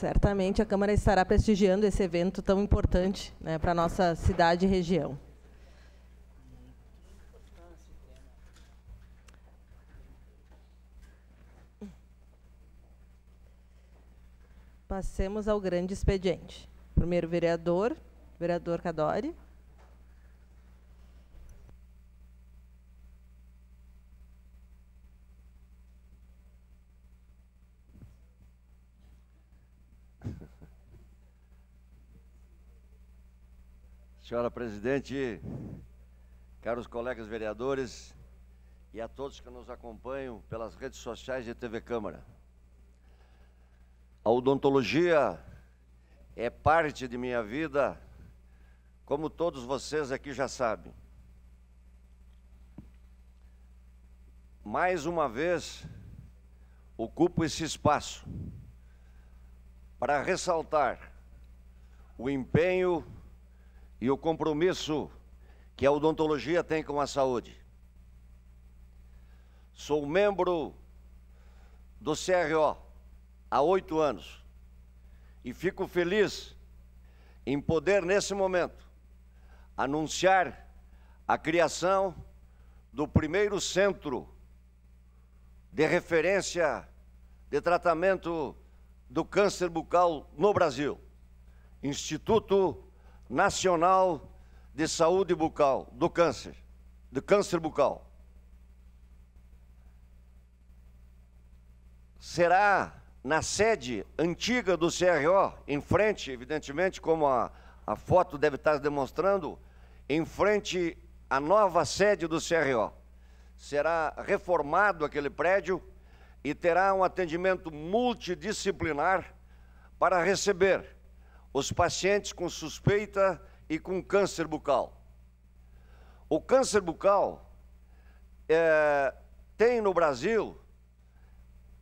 Certamente a Câmara estará prestigiando esse evento tão importante né, para a nossa cidade e região. Passemos ao grande expediente. Primeiro vereador, vereador Cadore. Senhora presidente, caros colegas vereadores e a todos que nos acompanham pelas redes sociais de TV Câmara. A odontologia é parte de minha vida, como todos vocês aqui já sabem. Mais uma vez, ocupo esse espaço para ressaltar o empenho e o compromisso que a odontologia tem com a saúde. Sou membro do CRO há oito anos e fico feliz em poder, nesse momento, anunciar a criação do primeiro centro de referência de tratamento do câncer bucal no Brasil, Instituto Nacional de Saúde Bucal do Câncer, do câncer bucal. Será na sede antiga do CRO, em frente, evidentemente, como a, a foto deve estar demonstrando, em frente à nova sede do CRO. Será reformado aquele prédio e terá um atendimento multidisciplinar para receber os pacientes com suspeita e com câncer bucal. O câncer bucal é, tem no Brasil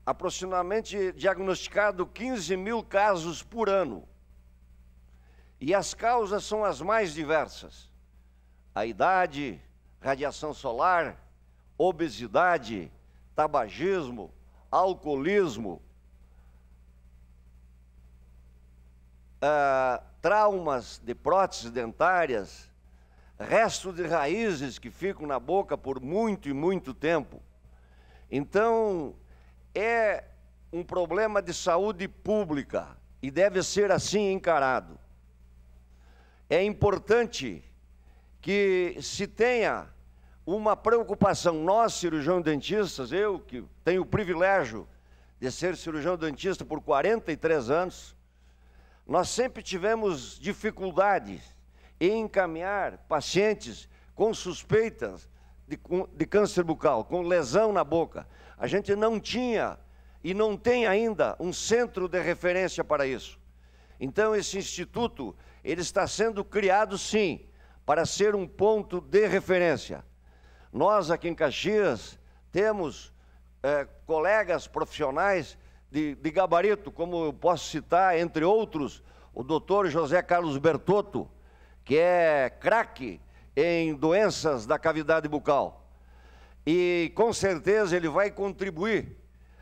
aproximadamente diagnosticado 15 mil casos por ano. E as causas são as mais diversas: a idade, radiação solar, obesidade, tabagismo, alcoolismo, Ah, traumas de próteses dentárias, restos de raízes que ficam na boca por muito e muito tempo. Então, é um problema de saúde pública e deve ser assim encarado. É importante que se tenha uma preocupação. Nós, cirurgião dentistas, eu que tenho o privilégio de ser cirurgião dentista por 43 anos, nós sempre tivemos dificuldades em encaminhar pacientes com suspeitas de, de câncer bucal, com lesão na boca. A gente não tinha e não tem ainda um centro de referência para isso. Então esse instituto, ele está sendo criado sim, para ser um ponto de referência. Nós aqui em Caxias temos é, colegas profissionais de, de gabarito, como eu posso citar, entre outros, o doutor José Carlos Bertotto, que é craque em doenças da cavidade bucal. E com certeza ele vai contribuir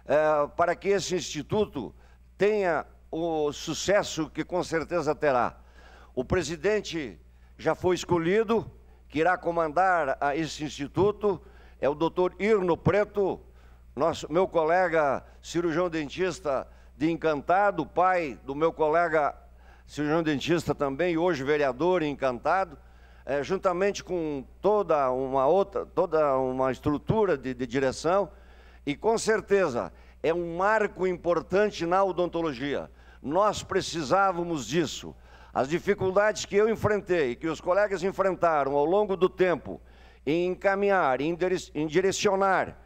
eh, para que esse instituto tenha o sucesso que com certeza terá. O presidente já foi escolhido, que irá comandar a ah, esse instituto, é o doutor Irno Preto, nosso, meu colega cirurgião dentista de Encantado, pai do meu colega cirurgião dentista também, hoje vereador em Encantado, é, juntamente com toda uma outra, toda uma estrutura de, de direção, e com certeza é um marco importante na odontologia. Nós precisávamos disso. As dificuldades que eu enfrentei, que os colegas enfrentaram ao longo do tempo, em encaminhar, em direcionar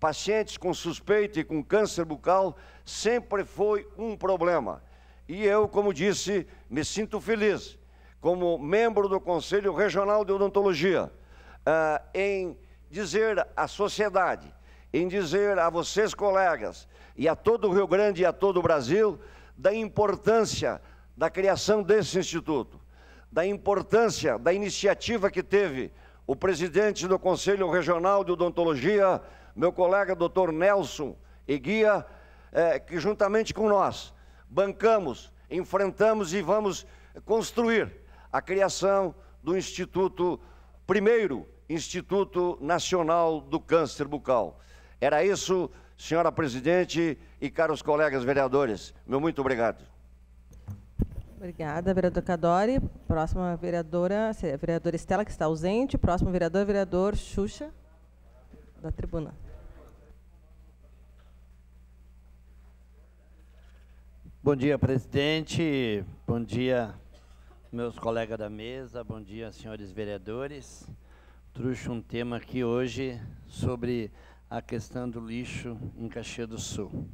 pacientes com suspeita e com câncer bucal sempre foi um problema. E eu, como disse, me sinto feliz, como membro do Conselho Regional de Odontologia, uh, em dizer à sociedade, em dizer a vocês, colegas, e a todo o Rio Grande e a todo o Brasil, da importância da criação desse instituto, da importância da iniciativa que teve o presidente do Conselho Regional de Odontologia, meu colega doutor Nelson Eguia, é, que juntamente com nós bancamos, enfrentamos e vamos construir a criação do Instituto, primeiro Instituto Nacional do Câncer Bucal. Era isso, senhora presidente e caros colegas vereadores. Meu muito obrigado. Obrigada, vereador Cadori. Próxima vereadora, vereadora Estela, que está ausente. Próximo vereador, vereador Xuxa, da tribuna. Bom dia, presidente. Bom dia, meus colegas da mesa. Bom dia, senhores vereadores. Trouxe um tema aqui hoje sobre a questão do lixo em Caxias do Sul.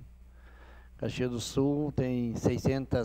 Caxias do Sul tem 600